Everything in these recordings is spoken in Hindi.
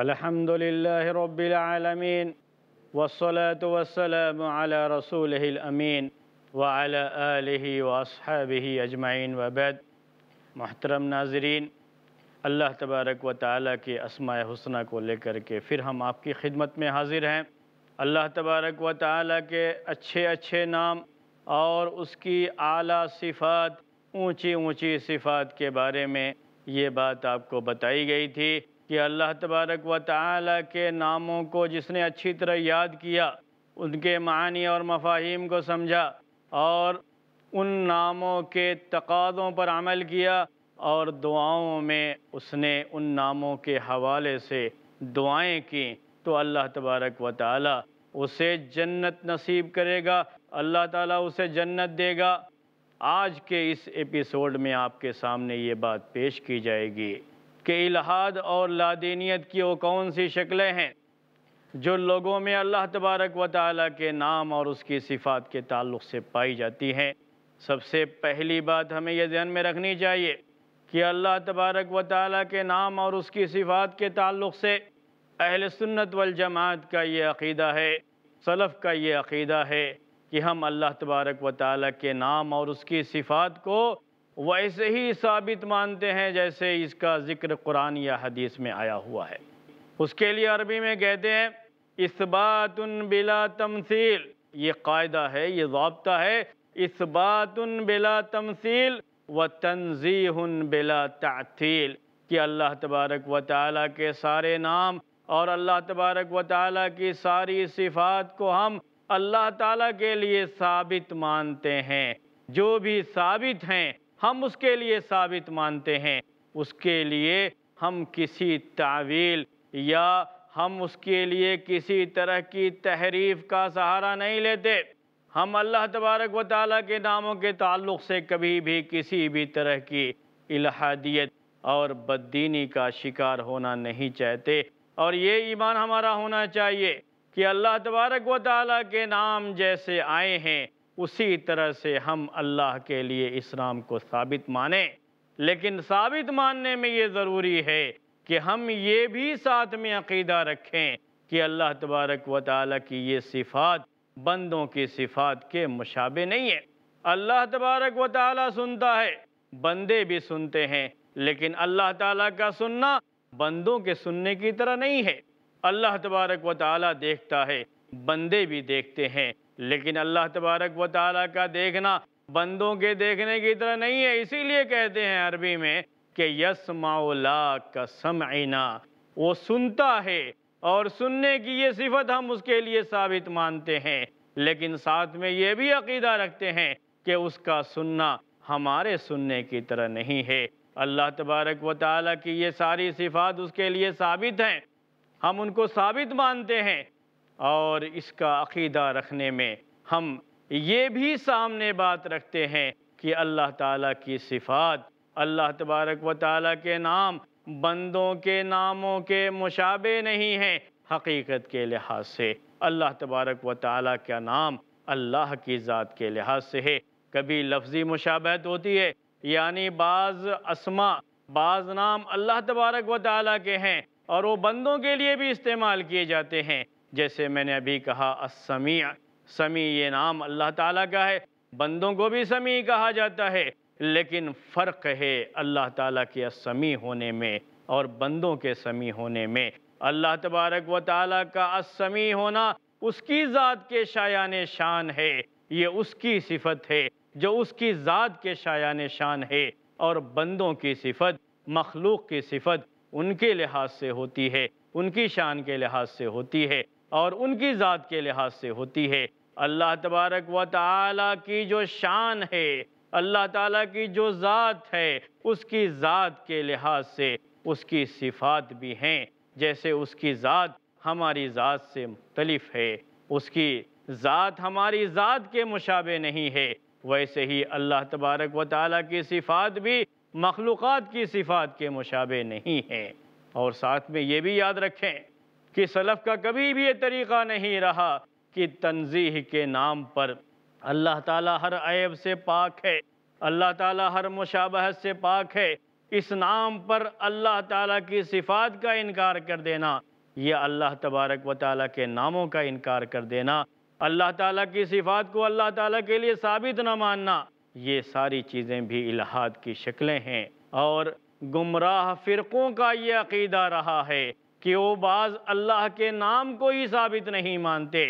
الحمد لله رب العالمين والصلاة والسلام على رسوله الأمين وعلى آله وأصحابه أجمعين وبعد محترم नाजरीन अल्लाह तबारक व ताली के असमा हसना को लेकर के फिर हम आपकी खिदमत में हाजिर हैं अल्लाह तबारक व ताली के अच्छे अच्छे नाम और उसकी आला सिफात ऊंची ऊंची सिफात के बारे में ये बात आपको बताई गई थी कि अल्लाह तबारक व ताली के नामों को जिसने अच्छी तरह याद किया उनके मानी और मफाहिम को समझा और उन नामों के तकाज़ों पर अमल किया और दुआओं में उसने उन नामों के हवाले से दुआएं की तो अल्लाह तबारक व ताली उसे जन्नत नसीब करेगा अल्लाह ताला उसे जन्नत देगा आज के इस एपिसोड में आपके सामने ये बात पेश की जाएगी कि इलाहाद और लादीनीत की वो कौन सी शक्लें हैं जो लोगों में अल्लाह तबारक व ताली के नाम और उसकी सिफात के ताल्लुक से पाई जाती हैं सबसे पहली बात हमें यह ध्यान में रखनी चाहिए कि अल्लाह तबारक व ताली के नाम और उसकी सिफात के ताल्लुक से अहल सुन्नत वल जमात का ये अक़ीदा है सलफ़ का ये अक़ीदा है कि हम अल्लाह तबारक व ताली के नाम और उसकी सिफात को वैसे ही साबित मानते हैं जैसे इसका ज़िक्र कुरान या हदीस में आया हुआ है उसके लिए अरबी में कहते हैं इसबात बिला तमसील ये कायदा है ये जबता है इसबात बिला तमसील व तनजीह बिला तातील कि अल्लाह तबारक व ताली के सारे नाम और अल्लाह तबारक व ताली की सारी सिफात को हम अल्लाह ताला के लिए साबित मानते हैं जो भी साबित हैं हम उसके लिए साबित मानते हैं उसके लिए हम किसी तावील या हम उसके लिए किसी तरह की तहरीफ का सहारा नहीं लेते हम अल्लाह तबारक व ताली के नामों के ताल्लुक से कभी भी किसी भी तरह की इलाहादियत और बददीनी का शिकार होना नहीं चाहते और ये ईमान हमारा होना चाहिए कि अल्लाह तबारक व ताली के नाम जैसे आए हैं उसी तरह से हम अल्लाह के लिए इस्लाम को साबित माने लेकिन साबित मानने में ये ज़रूरी है कि हम ये भी साथ में अकीदा रखें कि अल्लाह तबारक व ताली की ये सिफ़ात बंदों की सिफ़ात के मुशाबे नहीं है अल्लाह तबारक व ताली सुनता है बंदे भी सुनते हैं लेकिन अल्लाह ताला का सुनना बंदों के सुनने की तरह नहीं है अल्लाह तबारक व ताली देखता है बंदे भी देखते हैं लेकिन अल्लाह तबारक व ताली का देखना बंदों के देखने की तरह नहीं है इसीलिए कहते हैं अरबी में कि यस माओला का समना वो सुनता है और सुनने की ये सिफत हम उसके लिए साबित मानते हैं लेकिन साथ में ये भी अकीदा रखते हैं कि उसका सुनना हमारे सुनने की तरह नहीं है अल्लाह तबारक व ताली की ये सारी सिफात उसके लिए साबित हैं हम उनको साबित मानते हैं और इसका अकीदा रखने में हम ये भी सामने बात रखते हैं कि अल्लाह ताला की सिफात अल्लाह तबारक व ताला के नाम बंदों के नामों के मुशाबे नहीं हैं हकीकत के लिहाज से अल्लाह तबारक व ताली का नाम अल्लाह की ज़ात के लिहाज से है कभी लफ्ज़ी मुशाबहत होती है यानी बाज़ असमा बाज़ नाम अल्लाह तबारक व ताली के हैं और वो बंदों के लिए भी इस्तेमाल किए जाते हैं जैसे मैंने अभी कहा असमी समी ये नाम अल्लाह ताला का है बंदों को भी समी कहा जाता है लेकिन फ़र्क है अल्लाह ताला के असमी होने में और बंदों के समी होने में अल्लाह तबारक व ताली का असमी होना उसकी ज़ात के शायान शान है ये उसकी सिफत है जो उसकी ज़ात के शायान शान है और बंदों की सिफत मखलूक की सिफत उनके लिहाज से होती है उनकी शान के लिहाज से होती है और उनकी ज़ात के लिहाज से होती है अल्लाह तबारक व ताली की जो शान है अल्लाह ताला की जो ज़ात है उसकी ज़ात के लिहाज से उसकी सिफात भी हैं जैसे उसकी ज़ात हमारी ज़ात से मुख्तलफ है उसकी ज़ात हमारी ज़ात के मुशाबे नहीं है वैसे ही अल्लाह तबारक व ताली की सिफात भी मखलूक़ात की सिफात के मुशाबे नहीं है और साथ में ये भी याद रखें कि सलफ़ का कभी भी ये तरीक़ा नहीं रहा कि तनजीह के नाम पर अल्लाह ताला हर ऐब से पाक है अल्लाह ताला हर मुशाबहत से पाक है इस नाम पर अल्लाह ताला की सिफात का इनकार कर देना यह अल्लाह तबारक व ताली के नामों का इनकार कर देना अल्लाह ताला की सिफात को अल्लाह ताला के लिए साबित न मानना ये सारी चीज़ें भी इलाहाद की शक्लें हैं और गुमराह फ़िरक़ों का ये अकीदा रहा है कि वो बाज़ अल्लाह के नाम को ही साबित नहीं मानते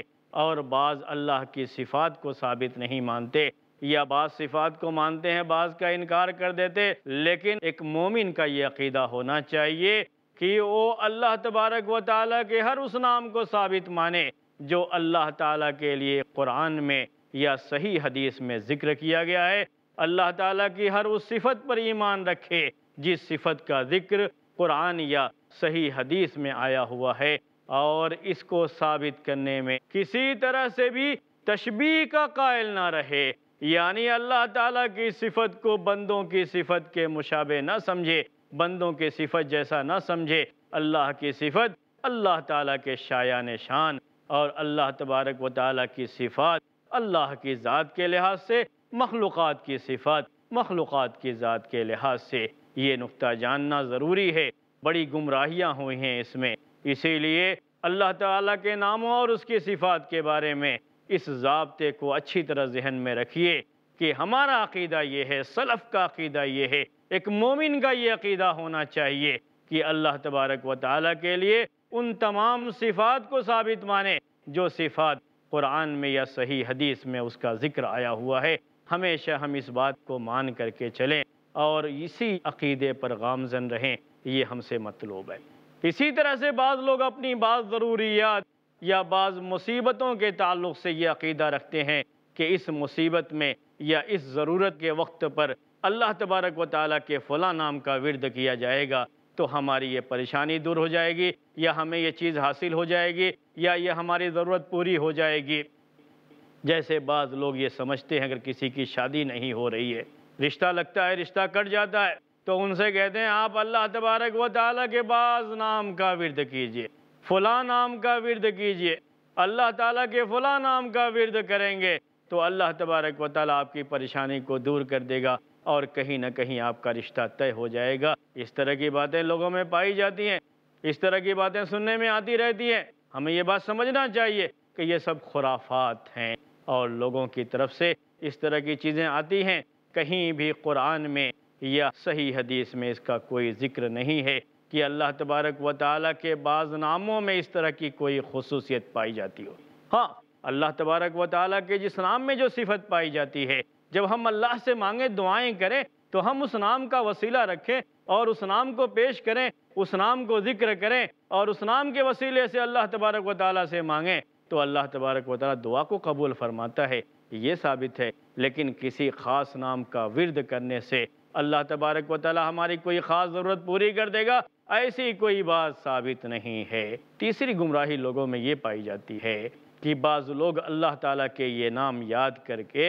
और बाज़ अल्लाह की सिफ़ात को साबित नहीं मानते या बाज़ सिफ़ात को मानते हैं बाज़ का इनकार कर देते लेकिन एक मोमिन का ये अकीदा होना चाहिए कि वो अल्लाह तबारक व ताली के हर उस नाम को साबित माने जो अल्लाह ताला के लिए कुरान में या सही हदीस में ज़िक्र किया गया है अल्लाह ताला की हर उस सिफत पर ईमान रखे जिस सिफत का ज़िक्र कुरान या सही हदीस में आया हुआ है और इसको साबित करने में किसी तरह से भी तशबी का कायल ना रहे यानी अल्लाह ताला की सिफत को बंदों की सिफत के मुशाबे ना समझे बंदों के सिफत जैसा ना समझे अल्लाह की सिफत अल्लाह ताला के शायान शान और अल्लाह तबारक व ताली की सिफात अल्लाह की ज़ात के लिहाज से मखलूक़ात की सिफात मखलूक़ात की ज़ात के लिहाज से ये नुकता जानना ज़रूरी है बड़ी गुमराहियाँ हुई हैं इसमें इसीलिए अल्लाह ताला के नामों और उसकी सिफात के बारे में इस जबते को अच्छी तरह जहन में रखिए कि हमारा अकीदा ये है सलफ़ का अकीदा ये है एक मोमिन का ये अकीदा होना चाहिए कि अल्लाह तबारक व ताली के लिए उन तमाम सिफात को साबित माने जो सिफात कुरान में या सही हदीस में उसका ज़िक्र आया हुआ है हमेशा हम इस बात को मान करके चलें और इसी अकीदे पर गामजन रहें ये हमसे मतलूब है इसी तरह से बाज़ लोग अपनी बाज़ ज़रूरियात या बाज़ मुसीबतों के ताल्लुक से ये अकीदा रखते हैं कि इस मुसीबत में या इस ज़रूरत के वक्त पर अल्लाह तबारक व ताली के फ़ला नाम का विरद किया जाएगा तो हमारी ये परेशानी दूर हो जाएगी या हमें ये चीज़ हासिल हो जाएगी या ये हमारी ज़रूरत पूरी हो जाएगी जैसे बाज़ लोग ये समझते हैं अगर किसी की शादी नहीं हो रही है रिश्ता लगता है रिश्ता कट जाता है तो उनसे कहते हैं आप अल्लाह तबारक व ताली के बाज नाम का विरद कीजिए फुला नाम का विरद कीजिए अल्लाह ताला के फ़लाँ नाम का विरद करेंगे तो अल्लाह तबारक व ताली आपकी परेशानी को दूर कर देगा और कहीं ना कहीं आपका रिश्ता तय हो जाएगा इस तरह की बातें लोगों में पाई जाती हैं इस तरह की बातें सुनने में आती रहती हैं हमें ये बात समझना चाहिए कि ये सब खुराफात हैं और लोगों की तरफ से इस तरह की चीज़ें आती हैं कहीं भी कुरान में या सही हदीस में इसका कोई ज़िक्र नहीं है कि अल्लाह तबारक व ताली के बाज़ नामों में इस तरह की कोई खसूसियत पाई जाती हो हाँ अल्लाह तबारक व ताली के जिस नाम में जो सिफत पाई जाती है जब हम अल्लाह से मांगे दुआएं करें तो हम उस नाम का वसीला रखें और उस नाम को पेश करें उस नाम को ज़िक्र करें और उस नाम के वसीले से अल्लाह तबारक व ताली से मांगें तो अल्लाह तबारक व ताली दुआ को कबूल फरमाता है ये साबित है लेकिन किसी ख़ास नाम का विरद करने से अल्लाह तबारक व हमारी कोई ख़ास ज़रूरत पूरी कर देगा ऐसी कोई बात साबित नहीं है तीसरी गुमराही लोगों में ये पाई जाती है कि बाज़ लोग अल्लाह ताला के ये नाम याद करके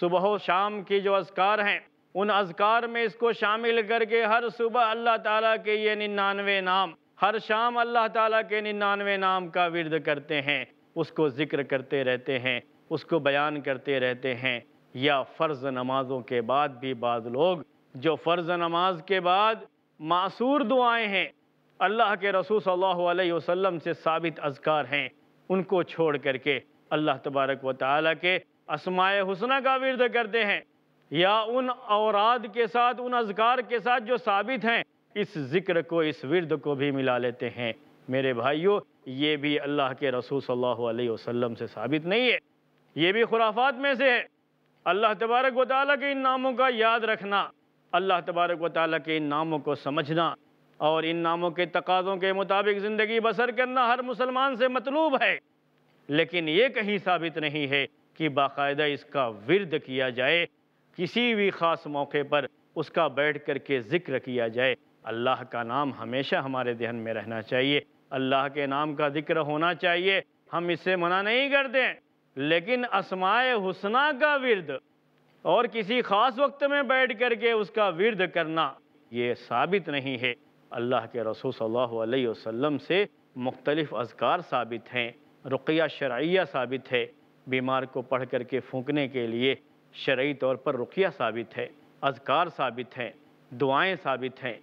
सुबह शाम के जो अजकार हैं उन अजकार में इसको शामिल करके हर सुबह अल्लाह ताला के ये निन्यानवे नाम हर शाम अल्लाह ताला के निन्यानवे नाम का विरद करते हैं उसको ज़िक्र करते रहते हैं उसको बयान करते रहते हैं या फ़र्ज़ नमाज़ों के बाद भी बाद लोग जो फ़र्ज़ नमाज के बाद मासूर दुआएं हैं अल्लाह के रसूल सल्लल्लाहु अलैहि वसल्लम से साबित अजकार हैं उनको छोड़ करके अल्लाह तबारक व ताली के असमाय हसना का विरद करते हैं या उन औराद के साथ उन अजकार के साथ जो साबित हैं इस ज़िक्र को इस विरद को भी मिला लेते हैं मेरे भाइयों ये भी अल्लाह के रसूल सल्लल्लाहु अलैहि वसल्लम से साबित नहीं है ये भी खुराफात में से है अल्लाह तबारक व ताली के इन नामों का याद रखना अल्लाह तबारक व ताली के इन नामों को समझना और इन नामों के तकाज़ों के मुताबिक ज़िंदगी बसर करना हर मुसलमान से मतलूब है लेकिन ये कहीं साबित नहीं है कि बाकायदा इसका विरद किया जाए किसी भी ख़ास मौके पर उसका बैठ कर के ज़िक्र किया जाए अल्लाह का नाम हमेशा हमारे दहन में रहना चाहिए अल्लाह के नाम का ज़िक्र होना चाहिए हम इससे मना नहीं करते लेकिन असमाय हुसना का विरद और किसी ख़ास वक्त में बैठ करके उसका विरद करना ये साबित नहीं है अल्लाह के रसूल सल्लल्लाहु अलैहि वसल्लम से मुख्तलिफ़ अजकार साबित हैं रुकिया शरैया साबित है बीमार को पढ़ करके फूकने के लिए शरय तौर पर रुकिया साबित है अजकार साबित हैं दुआएं साबित हैं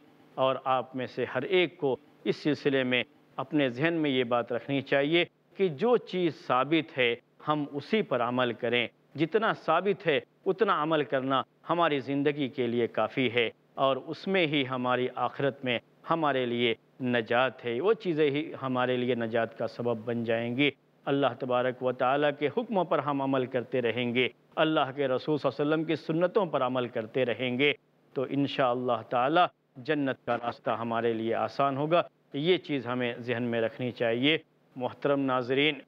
और आप में से हर एक को इस सिलसिले में अपने जहन में ये बात रखनी चाहिए कि जो चीज़ साबित है हम उसी पर अमल करें जितना साबित है उतना अमल करना हमारी ज़िंदगी के लिए काफ़ी है और उसमें ही हमारी आखिरत में हमारे लिए नजात है वो चीज़ें ही हमारे लिए नजात का सबब बन जाएंगी अल्लाह तबारक व ताली के हुक्म पर हम अमल करते रहेंगे अल्लाह के रसूल वसम की सुन्नतों पर अमल करते रहेंगे तो इन ताला जन्नत का रास्ता हमारे लिए आसान होगा ये चीज़ हमें जहन में रखनी चाहिए मोहतरम नाजरीन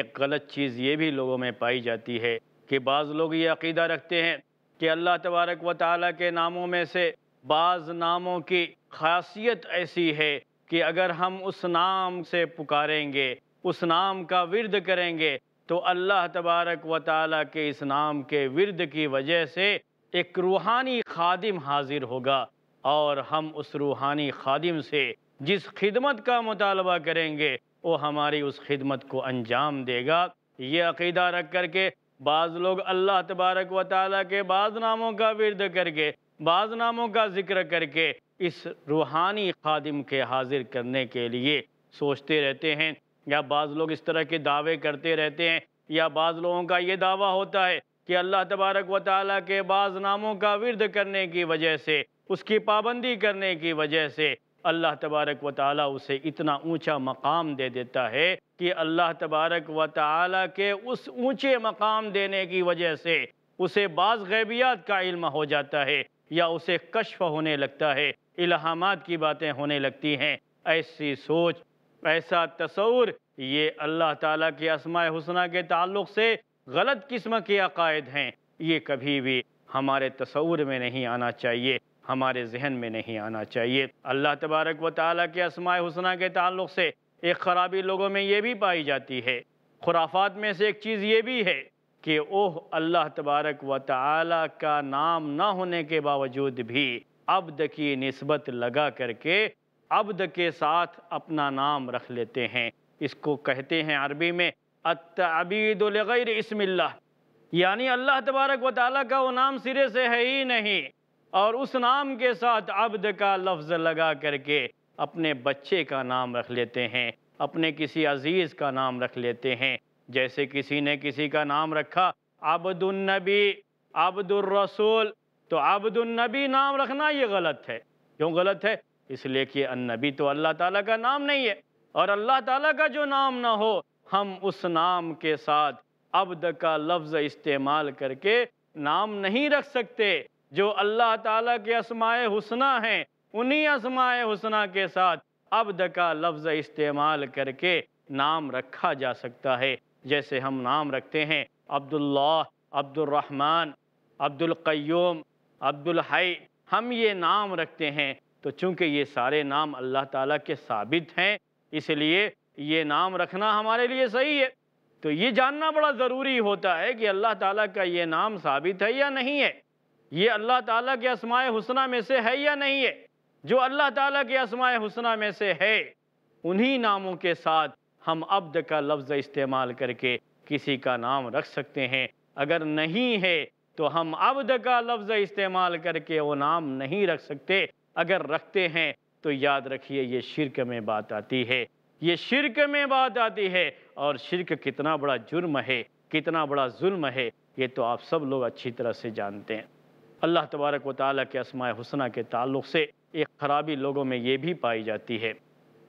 एक गलत चीज़ ये भी लोगों में पाई जाती है कि बाज़ लोग ये अकीदा रखते हैं कि अल्लाह तबारक व ताली के नामों में से बाज़ नामों की खासियत ऐसी है कि अगर हम उस नाम से पुकारेंगे उस नाम का विरद करेंगे तो अल्लाह तबारक व ताली के इस नाम के विरद की वजह से एक रूहानी खादिम हाजिर होगा और हम उस रूहानी खादिम से जिस खिदमत का मुतालबा करेंगे वो हमारी उस खिदमत को अंजाम देगा ये अकीदा रख कर के बाज़ लोग अल्लाह तबारक व ताली के बाद नामों का विरद करके बाद नामों का जिक्र करके इस रूहानी खादिम के हाजिर करने के लिए सोचते रहते हैं या बाज़ लोग इस तरह के दावे करते रहते हैं या बाज़ लोगों का ये दावा होता है कि अल्लाह तबारक व ताली के बाद नामों का विरद करने की वजह से उसकी पाबंदी करने की वजह से अल्लाह तबारक व ताली उसे इतना ऊंचा मकाम दे देता है कि अल्लाह तबारक व ताली के उस ऊंचे मकाम देने की वजह से उसे बाज़ गैबियात का इल्म हो जाता है या उसे कश्फ होने लगता है इलाहामात की बातें होने लगती हैं ऐसी सोच ऐसा तस्वूर ये अल्लाह ताला के असमा हसना के ताल्लुक से गलत किस्म के अकायद हैं ये कभी भी हमारे तस्वूर में नहीं आना चाहिए हमारे जहन में नहीं आना चाहिए अल्लाह तबारक व ताली के असमाय हसना के ताल्लुक से एक खराबी लोगों में ये भी पाई जाती है खुराफात में से एक चीज़ ये भी है कि ओह अल्लाह तबारक व ताली का नाम ना होने के बावजूद भी अब्द की नस्बत लगा करके अब्द के साथ अपना नाम रख लेते हैं इसको कहते हैं अरबी में अतबीदर इसमिल्ला यानी अल्लाह तबारक व ताली का वो नाम सिरे से है ही नहीं और उस नाम के साथ अब्द का लफ्ज़ लगा करके अपने बच्चे का नाम रख लेते हैं अपने किसी अज़ीज़ का नाम रख लेते हैं जैसे किसी ने किसी का नाम रखा अब्दुलनबी अब्दुलरसूल तो अब्दुलनबी नाम रखना ये गलत है क्यों गलत है इसलिए कि अन्नबी तो अल्लाह ताला का नाम नहीं है और अल्लाह ताला का जो नाम ना हो हम उस नाम के साथ अब्द का लफ्ज़ इस्तेमाल करके नाम नहीं रख सकते जो अल्लाह ताला के असमाय हुसना हैं उन्हीं असमाय हुसना के साथ अब्द का लफ्ज़ इस्तेमाल करके नाम रखा जा सकता है जैसे हम नाम रखते हैं अब्दुल्ला अब्दुलरहमान अब्दुल्क्यूम हई हम ये नाम रखते हैं तो चूंकि ये सारे नाम अल्लाह ताला के साबित हैं इसलिए ये नाम रखना हमारे लिए सही है तो ये जानना बड़ा ज़रूरी होता है कि अल्लाह ताला का ये नाम साबित है या नहीं है ये अल्लाह ताला के असमाय हुसना में से है या नहीं है जो अल्लाह ताला के असमाय हुसना में से है उन्हीं नामों के साथ हम अब्द का लफ्ज़ इस्तेमाल करके किसी का नाम रख सकते हैं अगर नहीं है तो हम अब्द का लफ्ज़ इस्तेमाल करके वो नाम नहीं रख सकते अगर रखते हैं तो याद रखिए ये शिरक में बात आती है ये शिरक में बात आती है और शिरक कितना बड़ा जुर्म है कितना बड़ा जुल्म है ये तो आप सब लोग अच्छी तरह से जानते हैं अल्लाह तबारक व ताली के असमाय हसना के ताल्लुक से एक खराबी लोगों में ये भी पाई जाती है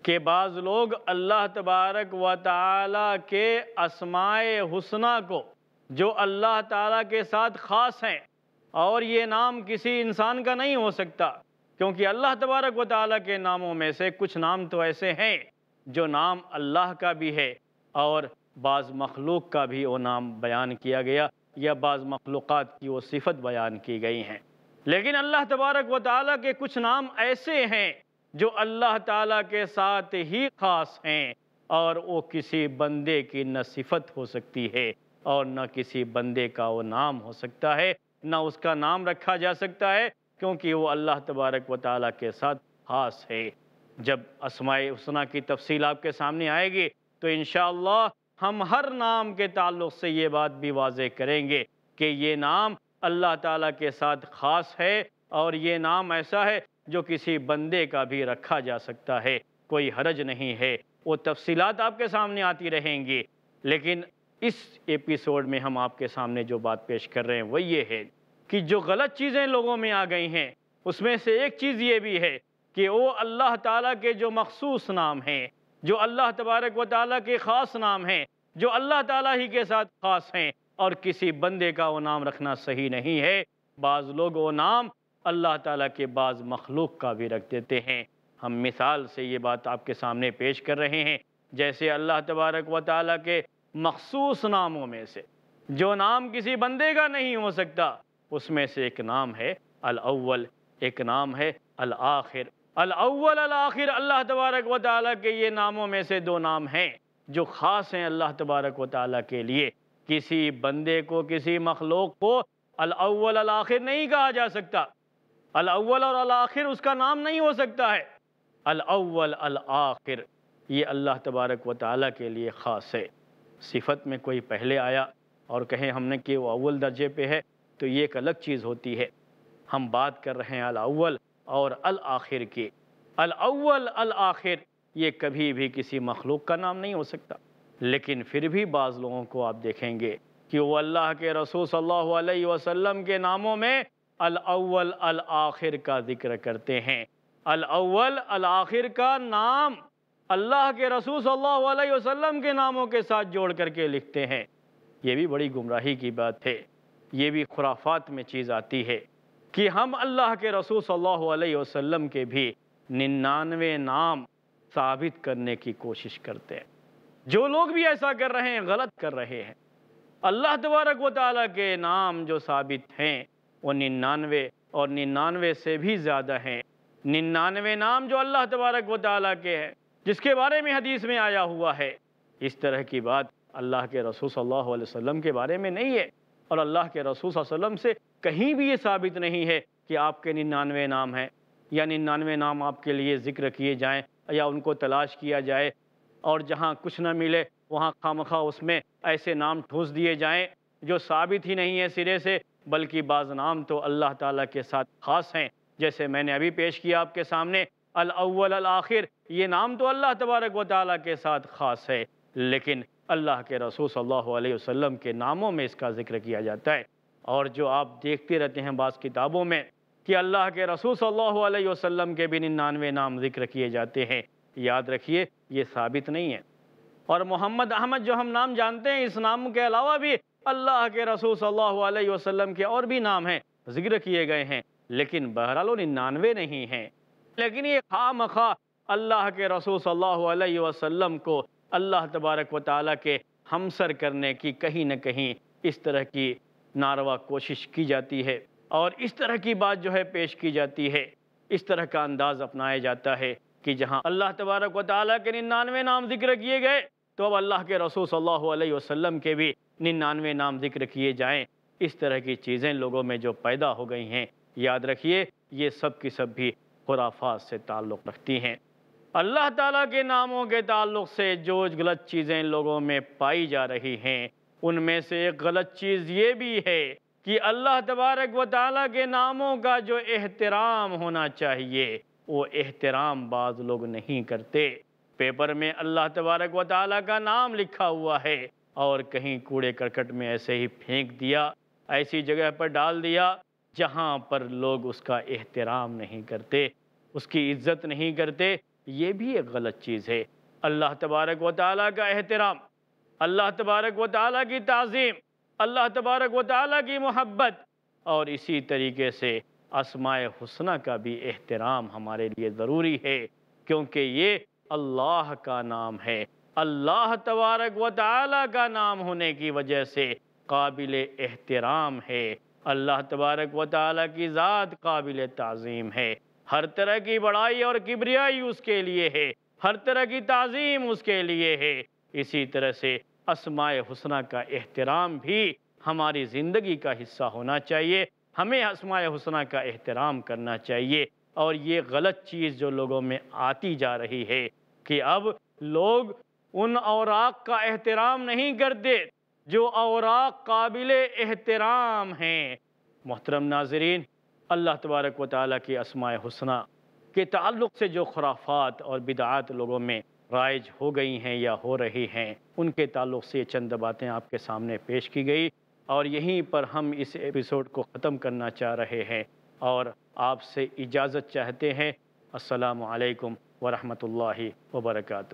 कि बाज़ लोग अल्लाह तबारक व ताली के असमाय हसना को जो अल्लाह ताला के साथ ख़ास हैं और ये नाम किसी इंसान का नहीं हो सकता क्योंकि अल्लाह तबारक व ताली के नामों में से कुछ नाम तो ऐसे हैं जो नाम अल्लाह का भी है और बाज़ मखलूक का भी वो नाम बयान किया गया या बाज़ मखलूक़ की वो सिफत बयान की गई हैं लेकिन अल्लाह तबारक व ताली के कुछ नाम ऐसे हैं जो अल्लाह ताली के साथ ही ख़ास हैं और वो किसी बंदे की न सिफत हो सकती है और न किसी बंदे का वो नाम हो सकता है न उसका नाम रखा जा सकता है क्योंकि वो अल्लाह तबारक व ताली के साथ ख़ास है जब असमाय उसना की तफसील आपके सामने आएगी तो इन हम हर नाम के ताल्लुक से ये बात भी वाज करेंगे कि ये नाम अल्लाह ताला के साथ ख़ास है और ये नाम ऐसा है जो किसी बंदे का भी रखा जा सकता है कोई हरज नहीं है वो तफसीलात आपके सामने आती रहेंगी लेकिन इस एपिसोड में हम आपके सामने जो बात पेश कर रहे हैं वह ये है कि जो गलत चीज़ें लोगों में आ गई हैं उसमें से एक चीज़ ये भी है कि वो अल्लाह ताला के जो मखसूस नाम हैं जो अल्लाह तबारक व ताली के ख़ास नाम हैं जो अल्लाह ताला ही के साथ ख़ास हैं और किसी बंदे का वो नाम रखना सही नहीं है बाज़ लोग वो नाम अल्लाह ताला के बाज़ मखलूक का भी रख देते हैं हम मिसाल से ये बात आपके सामने पेश कर रहे हैं जैसे अल्लाह तबारक व ताली के मखसूस नामों में से जो नाम किसी बंदे का नहीं हो सकता उसमें से एक नाम है अलअल एक नाम है अल आखिर अल आखिर अल्लाह तबारक व ताली के ये नामों में से दो नाम हैं जो ख़ास हैं अल्लाह तबारक व ताली के लिए किसी बंदे को किसी मखलूक को अल आखिर नहीं कहा जा सकता अव्वल और अल आखिर उसका नाम नहीं हो सकता है अव्वल अल आखिर ये अल्लाह तबारक व ताली के लिए ख़ास है सिफत में कोई पहले आया और कहें हमने कि वो अव्वल दर्जे पे है तो ये एक अलग चीज़ होती है हम बात कर रहे हैं अव्वल और अल आखिर के अल अव्वल अल आखिर ये कभी भी किसी मखलूक का नाम नहीं हो सकता लेकिन फिर भी बाज़ लोगों को आप देखेंगे कि वो अल्लाह के रसूल सल्लल्लाहु अलैहि वसल्लम के नामों में अल अव्वल अल आखिर का जिक्र करते हैं अल अव्वल अल आखिर का नाम अल्लाह के रसूल सल्लल्लाहु अलैहि वसल्लम के नामों के साथ जोड़ करके लिखते हैं ये भी बड़ी गुमराही की बात है ये भी खुराफात में चीज़ आती है कि हम अल्लाह के रसूल सल्लल्लाहु अलैहि वसल्लम के भी निन्यानवे नाम साबित करने की कोशिश करते हैं जो लोग भी ऐसा कर रहे हैं गलत कर रहे हैं अल्लाह तबारक व ताली के नाम जो साबित हैं वो निन्यानवे और निन्यानवे से भी ज़्यादा हैं निन्यानवे नाम जो अल्लाह तबारक व ताली के हैं जिसके बारे में हदीस में आया हुआ है इस तरह की बात अल्लाह के रसूल सल्लल्लाहु अलैहि वसल्लम के बारे में नहीं है और अल्लाह के रसूल वसल्लम से कहीं भी ये साबित नहीं है कि आपके निन्यानवे नाम हैं या निन्यानवे नाम आपके लिए ज़िक्र किए जाएं या उनको तलाश किया जाए और जहां कुछ ना मिले वहां खाम उसमें ऐसे नाम ठूस दिए जाएं जो साबित ही नहीं है सिरे से बल्कि बाज़ नाम तो अल्लाह ताला के साथ ख़ास हैं जैसे मैंने अभी पेश किया आपके सामने अल आखिर ये नाम तो अल्लाह तबारक व ताली के साथ ख़ास है लेकिन अल्लाह के रसूल सल्ला अलैहि के नामों में इसका ज़िक्र किया जाता है और जो आप देखते रहते हैं बास किताबों में कि अल्लाह के रसूल सल्लल्लाहु अलैहि वसल्लम के भी निन्यानवे नाम जिक्र किए जाते हैं याद रखिए ये साबित नहीं है और मोहम्मद अहमद जो हम नाम जानते हैं इस नाम के अलावा भी अल्लाह के रसूल सल्लल्लाहु अलैहि वसल्लम के और भी नाम हैं जिक्र किए गए हैं लेकिन बहरहाल निन्यानवे नहीं हैं लेकिन ये खाम खा अल्लाह के रसूल सल्लल्लाहु अलैहि वसल्लम को अल्लाह तबारक व ताली के हमसर करने की कहीं ना कहीं इस तरह की नारवा कोशिश की जाती है और इस तरह की बात जो है पेश की जाती है इस तरह का अंदाज अपनाया जाता है कि जहाँ अल्लाह तबारक व ताली के निन्यानवे नाम जिक्र किए गए तो अब अल्लाह के रसूल सल्लल्लाहु अलैहि वसल्लम के भी निन्यानवे नाम जिक्र किए जाएं इस तरह की चीज़ें लोगों में जो पैदा हो गई हैं याद रखिए ये सब की सब भी खुराफात से ताल्लुक़ रखती हैं अल्लाह ताला के नामों के ताल्लुक़ से जो गलत चीज़ें लोगों में पाई जा रही हैं उनमें से एक गलत चीज़ ये भी है कि अल्लाह तबारक व ताली के नामों का जो एहतराम होना चाहिए वो एहतराम बाज़ लोग नहीं करते पेपर में अल्लाह तबारक व ताली का नाम लिखा हुआ है और कहीं कूड़े करकट में ऐसे ही फेंक दिया ऐसी जगह पर डाल दिया जहाँ पर लोग उसका एहतराम नहीं करते उसकी इज्जत नहीं करते ये भी एक गलत चीज़ है अल्लाह तबारक व ताली का एहतराम अल्लाह तबारक व ताली की तज़ीम अल्लाह तबारक व ताली की मोहब्बत और इसी तरीके से असमाय हसना का भी एहतराम हमारे लिए ज़रूरी है क्योंकि ये अल्लाह का नाम है अल्लाह तबारक व ताली का नाम होने की वजह से काबिल एहतराम है अल्लाह तबारक व ताली की ज़ात काबिल तज़ीम है हर तरह की बड़ाई और किबरियाई उसके लिए है हर तरह की तज़ीम उसके लिए है इसी तरह से असमाय हुसना का एहतराम भी हमारी ज़िंदगी का हिस्सा होना चाहिए हमें असमाय हुसना का एहतराम करना चाहिए और ये गलत चीज़ जो लोगों में आती जा रही है कि अब लोग उन औराक का एहतराम नहीं करते जो औराक काबिल एहतराम हैं मोहतरम नाजरीन अल्लाह तबारक व की असमाय हुसना के ताल्लुक़ से जो खुराफात और बिदात लोगों में राइज हो गई हैं या हो रही हैं उनके ताल्लुक से चंद बातें आपके सामने पेश की गई और यहीं पर हम इस एपिसोड को ख़त्म करना चाह रहे हैं और आपसे इजाज़त चाहते हैं असलकम वरहमल वर्का